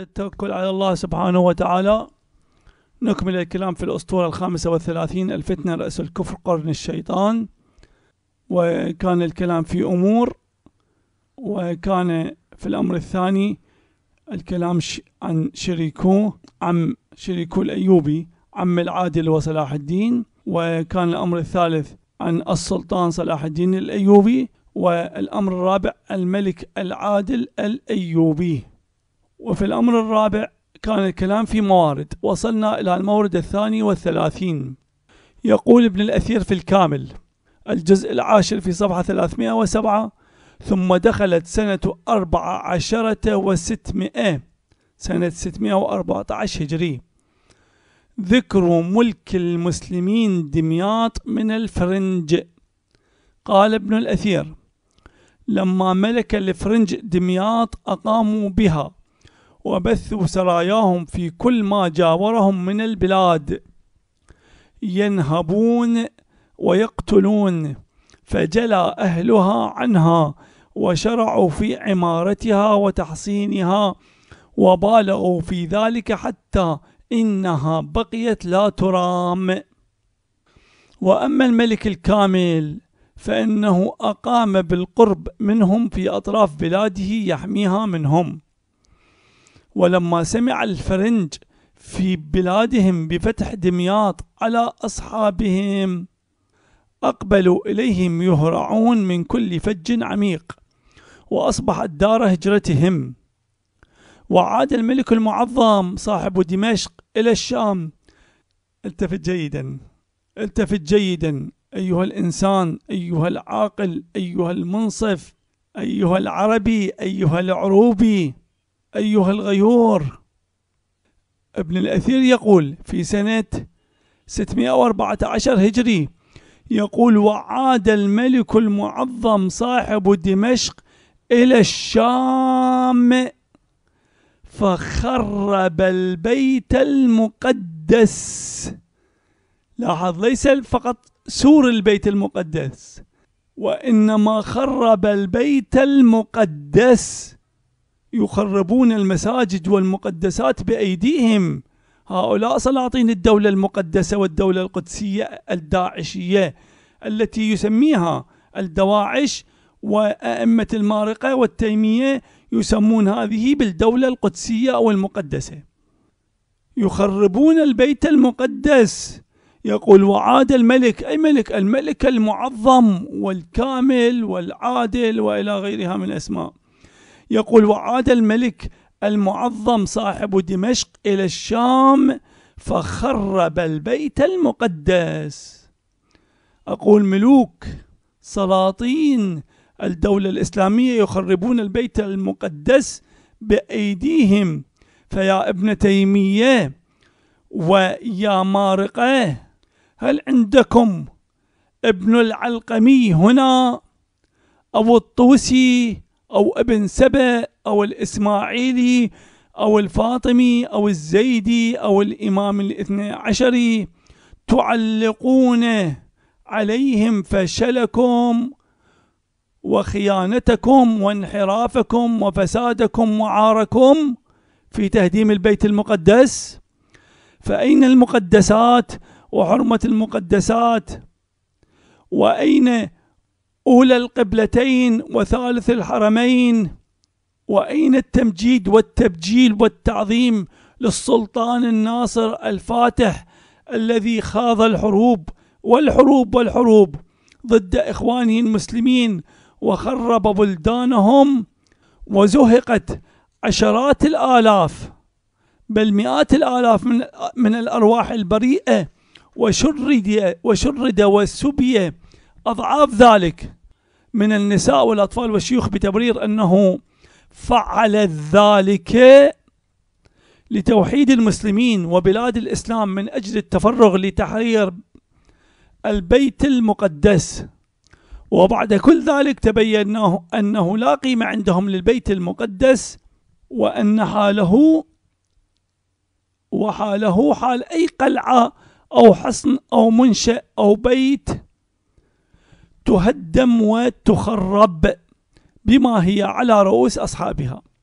التوكل على الله سبحانه وتعالى نكمل الكلام في الأسطورة الخامسة والثلاثين الفتنة رأس الكفر قرن الشيطان وكان الكلام في أمور وكان في الأمر الثاني الكلام عن شريكو عم شريكو الأيوبي عم العادل وصلاح الدين وكان الأمر الثالث عن السلطان صلاح الدين الأيوبي والأمر الرابع الملك العادل الأيوبي وفي الأمر الرابع كان الكلام في موارد وصلنا إلى المورد الثاني والثلاثين يقول ابن الأثير في الكامل الجزء العاشر في صفحة 307 ثم دخلت سنة أربعة عشرة وستمائة سنة 614 هجري ذكر ملك المسلمين دمياط من الفرنج قال ابن الأثير لما ملك الفرنج دمياط أقاموا بها وبثوا سراياهم في كل ما جاورهم من البلاد ينهبون ويقتلون فجلى أهلها عنها وشرعوا في عمارتها وتحصينها وبالغوا في ذلك حتى إنها بقيت لا ترام وأما الملك الكامل فإنه أقام بالقرب منهم في أطراف بلاده يحميها منهم ولما سمع الفرنج في بلادهم بفتح دمياط على أصحابهم أقبلوا إليهم يهرعون من كل فج عميق وأصبحت دار هجرتهم وعاد الملك المعظم صاحب دمشق إلى الشام التفت جيدا التفت جيدا أيها الإنسان أيها العاقل أيها المنصف أيها العربي أيها العروبي أيها الغيور ابن الأثير يقول في سنة 614 هجري يقول وعاد الملك المعظم صاحب دمشق إلى الشام فخرب البيت المقدس لاحظ ليس فقط سور البيت المقدس وإنما خرب البيت المقدس يخربون المساجد والمقدسات بايديهم هؤلاء سلاطين الدوله المقدسه والدوله القدسيه الداعشيه التي يسميها الدواعش وائمه المارقه والتيميه يسمون هذه بالدوله القدسيه او المقدسه يخربون البيت المقدس يقول وعاد الملك أي ملك الملك المعظم والكامل والعادل وإلى غيرها من أسماء يقول وعاد الملك المعظم صاحب دمشق إلى الشام فخرب البيت المقدس أقول ملوك سلاطين الدولة الإسلامية يخربون البيت المقدس بأيديهم فيا ابن تيمية ويا مارقة هل عندكم ابن العلقمي هنا أو الطوسي أو ابن سبأ أو الإسماعيلي أو الفاطمي أو الزيدي أو الإمام الاثنى عشري تعلقون عليهم فشلكم وخيانتكم وانحرافكم وفسادكم وعاركم في تهديم البيت المقدس فأين المقدسات وحرمة المقدسات وأين أولى القبلتين وثالث الحرمين وأين التمجيد والتبجيل والتعظيم للسلطان الناصر الفاتح الذي خاض الحروب والحروب والحروب ضد إخوانه المسلمين وخرب بلدانهم وزهقت عشرات الآلاف بل مئات الآلاف من, من الأرواح البريئة وشرد وشرد وسبي أضعاف ذلك من النساء والأطفال والشيوخ بتبرير أنه فعلت ذلك لتوحيد المسلمين وبلاد الإسلام من أجل التفرغ لتحرير البيت المقدس وبعد كل ذلك تبينه أنه لا قيمة عندهم للبيت المقدس وأن حاله وحاله حال أي قلعة أو حصن أو منشأ أو بيت تهدم وتخرب بما هي على رؤوس أصحابها